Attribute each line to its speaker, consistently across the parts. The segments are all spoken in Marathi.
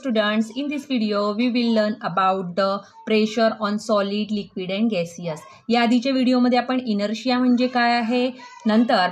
Speaker 1: students, in this video we will learn about the pressure on solid liquid and gaseous या आधीच्या व्हिडिओमध्ये आपण इनर्शिया म्हणजे काय आहे नंतर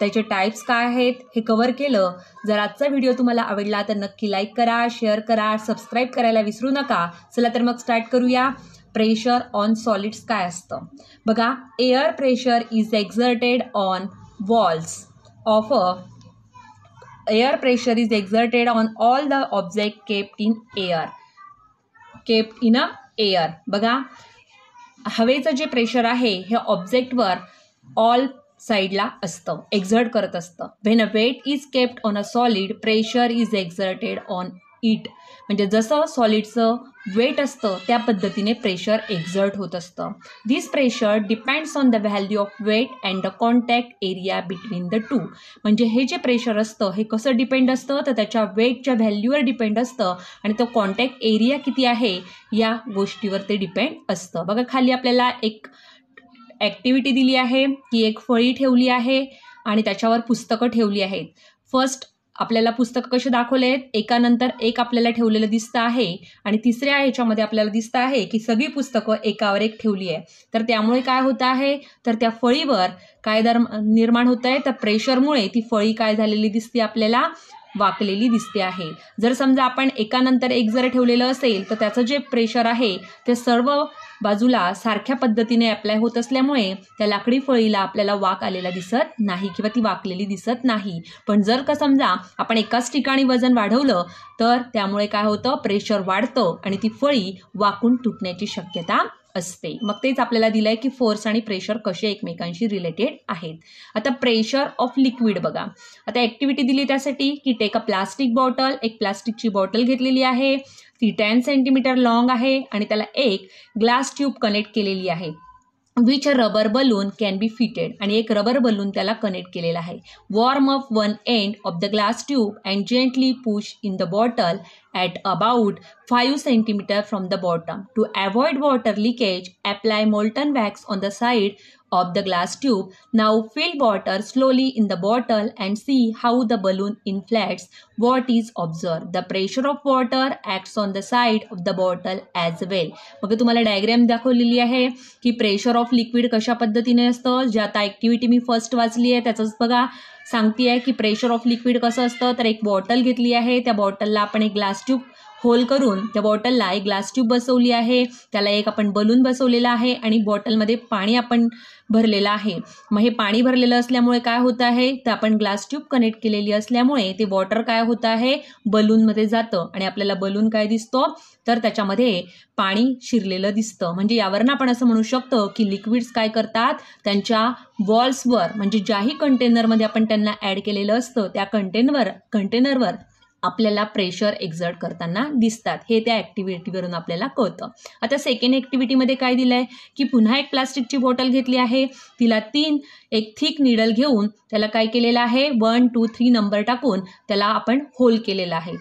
Speaker 1: त्याचे टाईप्स काय आहेत हे कव्हर केलं जर आजचा व्हिडिओ तुम्हाला आवडला तर नक्की लाईक करा शेअर करा सबस्क्राईब करायला विसरू नका चला तर मग स्टार्ट करूया प्रेशर ऑन सॉलिड्स काय असतं बघा air pressure is exerted on walls of a air pressure is exerted on all the object kept in air kept in a air बघा हवेचं जे प्रेशर आहे हे ऑब्जेक्टवर ऑल साईडला असतं एक्झर्ट करत असतं when a weight is kept on a solid pressure is exerted on it म्हणजे जसं सॉलिडचं वेट असतं त्या पद्धतीने प्रेशर एक्झर्ट होत असतं this pressure depends on the value of weight and the contact area between the two म्हणजे हे जे प्रेशर असतं हे कसं डिपेंड असतं तर त्याच्या वेटच्या व्हॅल्यूवर डिपेंड असतं आणि तो कॉन्टॅक्ट एरिया किती आहे या गोष्टीवर ते डिपेंड असतं बघा खाली आपल्याला एक ॲक्टिव्हिटी दिली आहे की एक फळी ठेवली आहे आणि त्याच्यावर पुस्तकं ठेवली आहेत फर्स्ट आपल्याला पुस्तक कसे दाखवले आहेत एकानंतर एक आपल्याला ठेवलेलं दिसतं आहे आणि तिसऱ्या ह्याच्यामध्ये आपल्याला दिसतं आहे की सगळी पुस्तकं एकावर एक ठेवली आहे तर त्यामुळे काय होत आहे तर त्या फळीवर काय दर निर्माण होत आहे तर प्रेशरमुळे ती फळी काय झालेली दिसते आपल्याला वाकलेली दिसते आहे जर समजा आपण एकानंतर एक जर ठेवलेलं असेल तर त्याचं जे प्रेशर आहे ते सर्व बाजूला सारख्या पद्धतीने अप्लाय होत असल्यामुळे त्या लाकडी फळीला आपल्याला वाक आलेला दिसत नाही किंवा ती वाकलेली दिसत नाही पण जर का समजा आपण एकाच ठिकाणी वजन वाढवलं तर त्यामुळे काय होतं प्रेशर वाढतं आणि ती फळी वाकून तुटण्याची शक्यता असते मग तेच आपल्याला दिलंय आहे की फोर्स आणि प्रेशर कसे एकमेकांशी रिलेटेड आहेत आता प्रेशर ऑफ लिक्विड बघा आता ऍक्टिव्हिटी दिली त्यासाठी की टेक अ प्लास्टिक बॉटल एक प्लास्टिकची बॉटल घेतलेली आहे ती टेन सेंटीमीटर लॉंग आहे आणि त्याला एक ग्लास ट्यूब कनेक्ट केलेली आहे which a rubber balloon can be fitted आणि एक रबर बलून त्याला कनेक्ट केलेला आहे warm up one end of the glass tube and gently push in the bottle at about five centimetre from the bottom to avoid water leakage apply molten wax on the side of the glass tube. Now fill water slowly in the bottle and see how the balloon inflates. What is observed? The pressure of water acts on the side of the bottle as well. मग तुम्हाला डायग्राम दाखवलेली आहे की प्रेशर ऑफ लिक्विड कशा पद्धतीने असतं ज्या आता ऍक्टिव्हिटी मी फर्स्ट वाचली आहे त्याचंच बघा सांगते आहे की प्रेशर ऑफ लिक्विड कसं असतं तर एक बॉटल घेतली आहे त्या बॉटलला आपण एक ग्लास ट्यूब होल करून त्या बॉटलला एक ग्लास ट्यूब बसवली आहे त्याला एक आपण बलून बसवलेला आहे आणि बॉटलमध्ये पाणी आपण भरलेलं आहे मग हे पाणी भरलेलं असल्यामुळे काय होतं आहे तर आपण ग्लास ट्यूब कनेक्ट केलेली असल्यामुळे ते वॉटर काय होतं आहे बलूनमध्ये जातं आणि आपल्याला बलून काय दिसतो तर त्याच्यामध्ये पाणी शिरलेलं दिसतं म्हणजे यावरनं आपण असं म्हणू शकतो की लिक्विड्स काय करतात त्यांच्या वॉल्सवर म्हणजे ज्याही कंटेनरमध्ये आपण त्यांना ॲड केलेलं असतं त्या कंटेनवर कंटेनरवर आपल्याला प्रेशर एक्झर्ट करताना दिसतात हे त्या ऍक्टिव्हिटीवरून आपल्याला कळतं आता सेकंड ॲक्टिव्हिटीमध्ये काय दिलं आहे की पुन्हा एक प्लास्टिकची बॉटल घेतली आहे तिला तीन एक थिक निडल घेऊन त्याला काय केलेलं आहे वन टू थ्री नंबर टाकून त्याला आपण होल केलेला आहे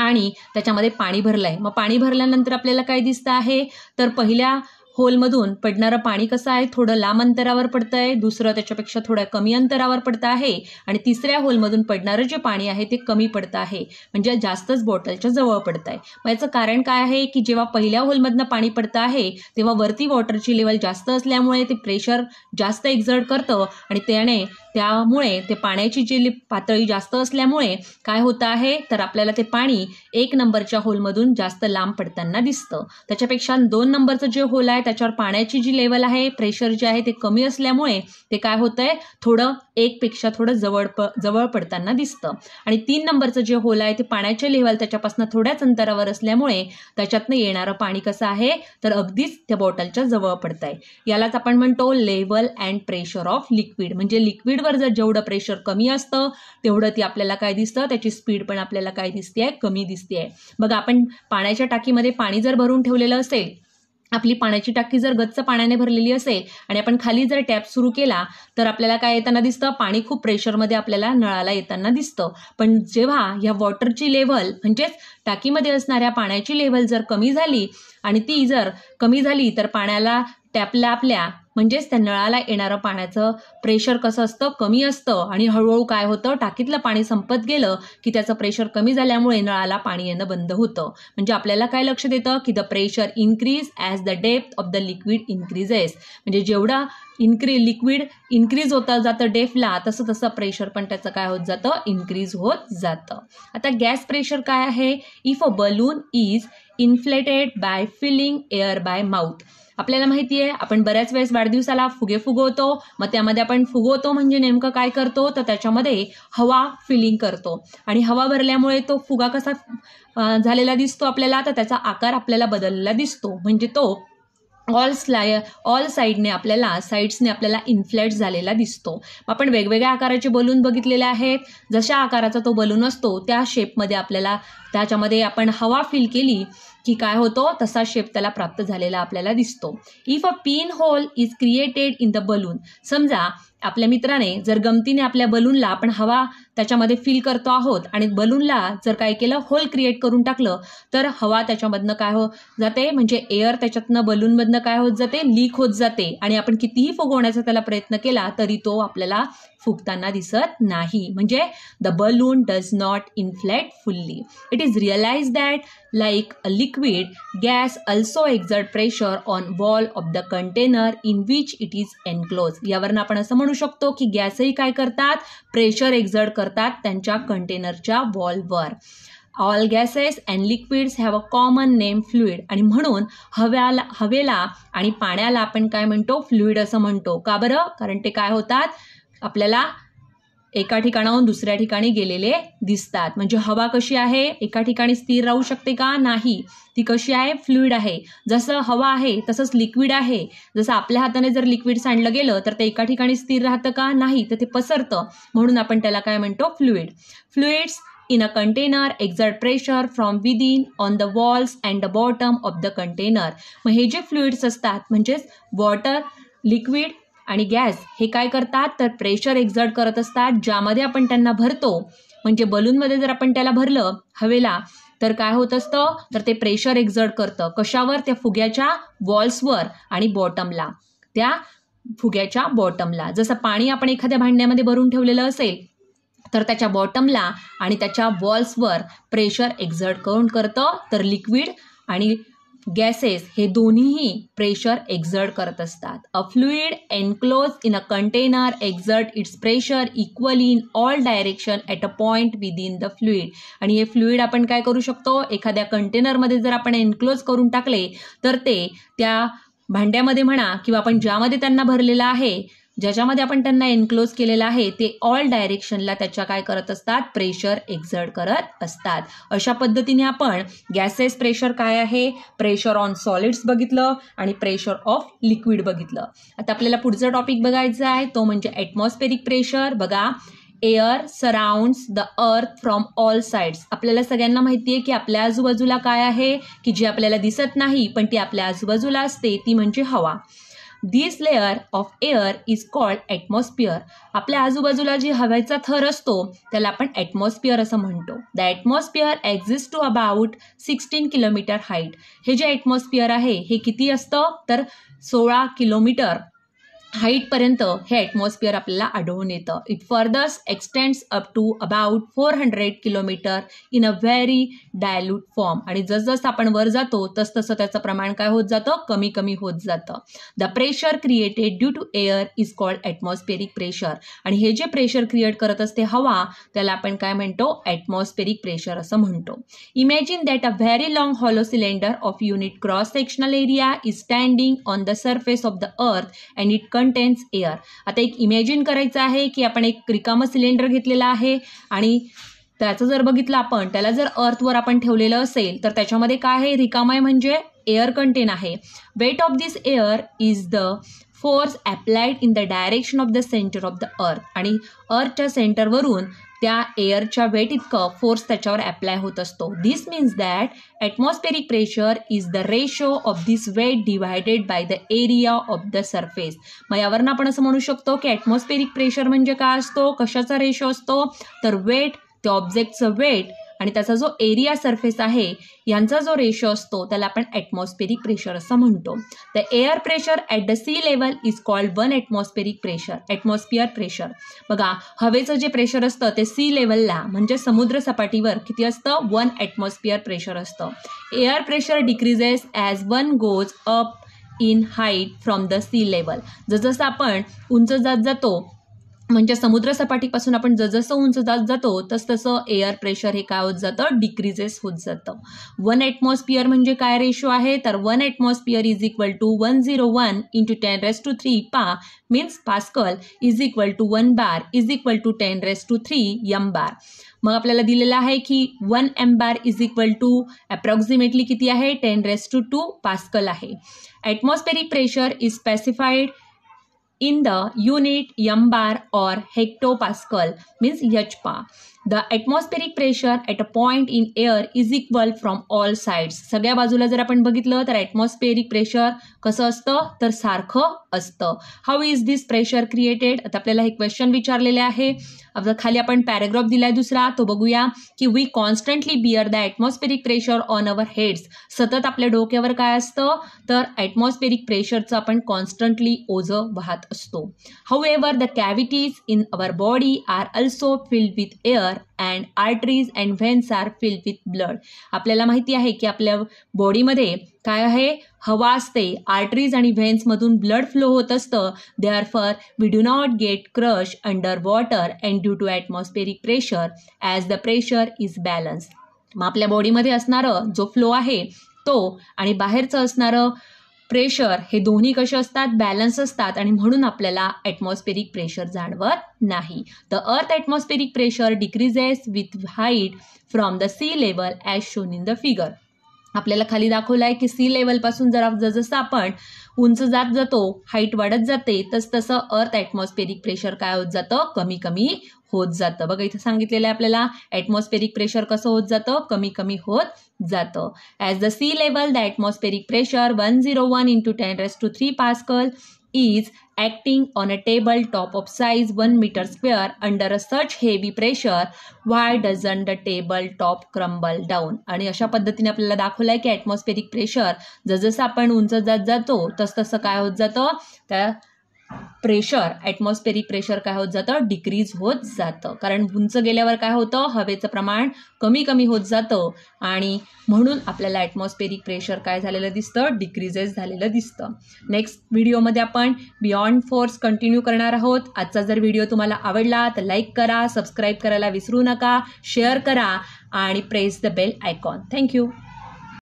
Speaker 1: आणि त्याच्यामध्ये पाणी भरलं आहे मग पाणी भरल्यानंतर आपल्याला काय दिसतं आहे तर पहिल्या होलमधून पडणारं पाणी कसं आहे थोडं लांब अंतरावर पडतंय आहे दुसरं त्याच्यापेक्षा थोड्या कमी अंतरावर पडतं आहे आणि तिसऱ्या होलमधून पडणारं जे पाणी आहे ते कमी पडतं आहे म्हणजे जास्तच बॉटलच्या जवळ पडत आहे मग याचं कारण काय आहे की जेव्हा पहिल्या होलमधनं पाणी पडतं आहे तेव्हा वरती वॉटरची लेवल जास्त असल्यामुळे ते प्रेशर जास्त एक्झर्ट करतं आणि त्याने त्यामुळे ते पाण्याची जी पातळी जास्त असल्यामुळे काय होतं आहे तर आपल्याला ते पाणी एक नंबरच्या होलमधून जास्त लांब पडताना दिसतं त्याच्यापेक्षा दोन नंबरचं जे होल आहे त्याच्यावर पाण्याची जी लेवल आहे प्रेशर जे आहे ते कमी असल्यामुळे ते काय होतंय आहे थोडं एकपेक्षा थोडं जवळ प जवळ पडताना दिसतं आणि तीन नंबरचं जे होल आहे ते पाण्याचे लेवल त्याच्यापासून थोड्याच अंतरावर असल्यामुळे त्याच्यातनं येणारं पाणी कसं आहे तर अगदीच त्या बॉटलच्या जवळ पडत आहे यालाच आपण म्हणतो level and pressure of liquid म्हणजे लिक्विड जर जेवढं प्रेशर कमी असतं तेवढं ती आपल्याला काय दिसतं त्याची स्पीड पण आपल्याला काय दिसते आहे कमी दिसते आहे बघा आपण पाण्याच्या टाकीमध्ये पाणी जर भरून ठेवलेलं असेल आपली पाण्याची टाकी जर गच्च पाण्याने भरलेली असेल आणि आपण खाली जर टॅप सुरू केला तर आपल्याला काय येताना दिसतं पाणी खूप प्रेशरमध्ये आपल्याला नळाला येताना दिसतं पण जेव्हा ह्या वॉटरची लेवल म्हणजेच टाकीमध्ये असणाऱ्या पाण्याची लेव्हल जर कमी झाली आणि ती जर कमी झाली तर पाण्याला आपल्या आपल्या म्हणजेच त्या नळाला येणारं पाण्याचं प्रेशर कसं असतं कमी असतं आणि हळूहळू काय होतं टाकीतलं पाणी संपत गेलं की त्याचं प्रेशर कमी झाल्यामुळे नळाला पाणी येणं बंद होतं म्हणजे आपल्याला काय लक्ष देतं की the pressure increase as the depth of the liquid increases म्हणजे जेवढा इन्क्री लिक्विड इन्क्रीज होता जातं डेफला तसं तसं प्रेशर पण त्याचं काय होत जातं इन्क्रीज होत जातं आता गॅस प्रेशर काय आहे if a balloon is inflated by filling air by mouth आपल्याला माहिती आहे आपण बऱ्याच वेळेस वाढदिवसाला फुगे फुगवतो मग त्यामध्ये आपण फुगवतो म्हणजे नेमकं काय करतो तर त्याच्यामध्ये हवा फिलिंग करतो आणि हवा भरल्यामुळे तो फुगा कसा झालेला दिसतो आपल्याला तर त्याचा आकार आपल्याला बदललेला दिसतो म्हणजे तो ऑल स्लाय ऑल साईडने आपल्याला साईड्सने आपल्याला इन्फ्लेट झालेला दिसतो आपण वेगवेगळ्या आकाराचे बलून बघितलेले आहेत जशा आकाराचा तो बलून असतो त्या शेपमध्ये आपल्याला त्याच्यामध्ये आपण हवा फील केली की काय होतो तसा शेप त्याला प्राप्त झालेला आपल्याला दिसतो if a pin hole is created in the balloon समजा आपल्या मित्राने जर गमतीने आपल्या बलूनला आपण हवा त्याच्यामध्ये फील करतो आहोत आणि बलूनला जर काय केलं होल क्रिएट करून टाकलं तर हवा त्याच्यामधनं काय होत जाते म्हणजे एअर त्याच्यातनं बलूनमधनं काय होत जाते लीक होत जाते आणि आपण कितीही फुगवण्याचा त्याला प्रयत्न केला तरी तो आपल्याला फुगताना दिसत नाही म्हणजे the balloon does not inflate fully it is realized that like a liquid gas also exert pressure on wall of the container in which it is enclosed. यावरून आपण असं म्हणू शकतो की गॅसही काय करतात प्रेशर एक्झर्ट करतात त्यांच्या कंटेनरच्या वॉलवर all gases and liquids have a common name fluid आणि म्हणून हव्याला हवेला आणि पाण्याला आपण काय म्हणतो फ्लुईड असं म्हणतो का बरं कारण ते काय होतात आपल्याला एका ठिकाणाहून दुसऱ्या ठिकाणी गेलेले दिसतात म्हणजे हवा कशी आहे एका ठिकाणी स्थिर राहू शकते का नाही ती कशी आहे फ्लुईड आहे जसं हवा आहे तसंच लिक्विड आहे जसं आपल्या हाताने जर लिक्विड सांडलं गेलं तर ते एका ठिकाणी स्थिर राहतं का नाही तर ते पसरतं म्हणून आपण त्याला काय म्हणतो fluid fluids in a container exert pressure from within on the walls and the bottom of the container मग हे जे फ्लुईड्स असतात म्हणजेच वॉटर लिक्विड आणि गॅस हे काय करतात तर प्रेशर एक्झर्ट करत असतात ज्यामध्ये आपण त्यांना भरतो म्हणजे बलूनमध्ये जर आपण त्याला भरलं हवेला तर काय होत असतं तर ते प्रेशर एक्झर्ट करतं कशावर त्या फुग्याच्या वॉल्सवर आणि बॉटमला त्या फुग्याच्या बॉटमला जसं पाणी आपण एखाद्या भांड्यामध्ये भरून ठेवलेलं असेल तर त्याच्या बॉटमला आणि त्याच्या वॉल्सवर प्रेशर एक्झर्ट करून करतं तर लिक्विड आणि गॅसेस हे दोन्हीही प्रेशर एक्झर्ट करत असतात a fluid enclose in a container exert its pressure equally in all direction at a point within the fluid आणि हे फ्लुईड आपण काय करू शकतो एखाद्या कंटेनरमध्ये जर आपण एनक्लोज करून टाकले तर ते त्या भांड्यामध्ये म्हणा किंवा आपण ज्यामध्ये त्यांना भरलेलं आहे ज्याच्यामध्ये आपण त्यांना एनक्लोज केलेलं आहे ते ऑल डायरेक्शनला त्याच्या काय करत असतात प्रेशर एक्झर्ट करत असतात अशा पद्धतीने आपण गॅसेस प्रेशर काय आहे प्रेशर ऑन सॉलिड्स बघितलं आणि प्रेशर ऑफ लिक्विड बघितलं आता आपल्याला पुढचा टॉपिक बघायचा आहे तो म्हणजे ॲटमॉस्फेरिक प्रेशर बघा air surrounds the earth from all sides आपल्याला सगळ्यांना माहिती आहे की आपल्या आजूबाजूला काय आहे की जी आपल्याला दिसत नाही पण ती आपल्या आजूबाजूला असते ती म्हणजे हवा this layer of air is called atmosphere आपल्या आजूबाजूला जी हवेचा थर असतो त्याला आपण ॲटमॉस्फिअर असं म्हणतो the atmosphere exist to about sixteen kilometre height हे जे ॲटमॉस्फिअर आहे हे किती असतं तर सोळा किलोमीटर हाईटपर्यंत हे ॲटमॉस्फिअर आपल्याला आढळून येतं it furthers extends up to about four hundred kilometre in a very dilute form आणि जसजसं आपण वर जातो तसं त्याचं प्रमाण काय होत जातं कमी कमी होत जातं the pressure created due to air is called atmospheric pressure आणि हे जे प्रेशर क्रिएट करत असते हवा त्याला आपण काय म्हणतो ऍटमॉस्फेरिक प्रेशर असं म्हणतो imagine that a very long hollow cylinder of unit cross sectional area is standing on the surface of the earth and it cont contains air air आता एक इमॅजिन करायचं आहे की आपण एक रिकामं सिलेंडर घेतलेला आहे आणि त्याचं जर बघितलं आपण त्याला जर अर्थवर आपण ठेवलेलं असेल तर त्याच्यामध्ये काय आहे रिकामाय म्हणजे एअर कंटेन आहे weight of this air is the force applied in the direction of the centre of the earth आणि अर्थच्या सेंटरवरून त्या एअरच्या वेट इतकं फोर्स त्याच्यावर अप्लाय होत असतो this means that atmospheric pressure is the ratio of this weight divided by the area of the surface मग यावरनं आपण असं म्हणू शकतो की ॲटमॉस्फेरिक प्रेशर म्हणजे काय असतो कशाचा रेशो असतो तर वेट त्या ऑब्जेक्टचं वेट आणि त्याचा जो एरिया सरफेस आहे यांचा जो रेशो असतो त्याला आपण ॲटमॉस्फेरिक प्रेशर असं म्हणतो तर air pressure at the sea level is called one atmospheric pressure atmosphere pressure बघा हवेचं जे प्रेशर असतं ते सी लेवलला म्हणजे समुद्र सपाटीवर किती असतं वन ॲटमॉस्फिअर प्रेशर असतं air pressure decreases as one goes up in height from the sea level जसं आपण उंच जात जातो म्हणजे समुद्रसपाटीपासून आपण जसजसं उंच जात जातो तसतसं एअर प्रेशर हे काय होत जातं डिक्रीजेस होत जातं वन ॲटमॉस्फिअर म्हणजे काय रेशो आहे तर one atmosphere is equal to one zero one into ten raise to three Pa means pascal is equal to one bar is equal to ten raise to three m bar मग आपल्याला दिलेलं आहे की one m bar is equal to approximately किती आहे ten raise to two pascal आहे atmospheric pressure is specified in the unit m bar or hecto pascal means hPa the atmospheric pressure at a point in air is equal from all sides सगळ्या बाजूला जर आपण बघितलं तर ॲटमॉस्फेरिक प्रेशर कसं असतं तर सारखं असतं how is this pressure created आता आपल्याला हे क्वेश्चन विचारलेले आहे आता खाली आपण पॅराग्राफ दिलाय दुसरा तो बघूया की we constantly bear the atmospheric pressure on our heads सतत आपल्या डोक्यावर काय असतं तर ॲटमॉस्फेरिक प्रेशरचं आपण कॉन्स्टंटली ओझं वाहत असतो however the cavities in our body are also filled with air and arteries and veins are fill with blood आपल्याला माहिती आहे की आपल्या बॉडीमध्ये काय आहे हवा असते आर्टरीज आणि मधून ब्लड फ्लो होत असतं they are for we do not get crush under water and due to atmospheric pressure as the pressure is balance मग आपल्या बॉडीमध्ये असणारं जो फ्लो आहे तो आणि बाहेरचं असणारं प्रेशर हे दोन्ही कसे असतात बॅलन्स असतात आणि म्हणून आपल्याला ॲटमॉस्फेरिक प्रेशर जाणवत नाही the earth atmospheric pressure decreases with height from the sea level as shown in the figure आपल्याला खाली दाखवलं आहे की सी लेवलपासून जरा जसं आपण उंच जात जातो हाईट वाढत जाते तस तसं अर्थ ॲटमॉस्फेरिक प्रेशर काय होत जातं कमी कमी होत जातं बघा इथं सांगितलेलं आहे आपल्याला ॲटमॉस्फेरिक प्रेशर कसं होत जातं कमी कमी होत जातं as the sea level the atmospheric pressure one zero one into ten raise to three pascal is acting on a table top of size one metre square under a such heavy pressure why doesn't the table top crumble down आणि अशा पद्धतीने आपल्याला दाखवलं आहे की ॲटमॉस्फेरिक प्रेशर जसजसं आपण उंच जात जातो तसं काय होत जातं त्या प्रेशर ॲटमॉस्फेरिक प्रेशर काय होत जातं डिक्रीज होत जातं कारण उंच गेल्यावर काय होतं हवेचं प्रमाण कमी कमी होत जातं आणि म्हणून आपल्याला ॲटमॉस्फेरिक प्रेशर काय झालेलं दिसतं डिक्रीजेस झालेलं दिसतं नेक्स्ट व्हिडिओमध्ये आपण बियॉन्ड फोर्स कंटिन्यू करणार आहोत आजचा जर व्हिडिओ तुम्हाला आवडला तर लाईक करा सबस्क्राईब करायला विसरू नका शेअर करा आणि press the bell icon thank you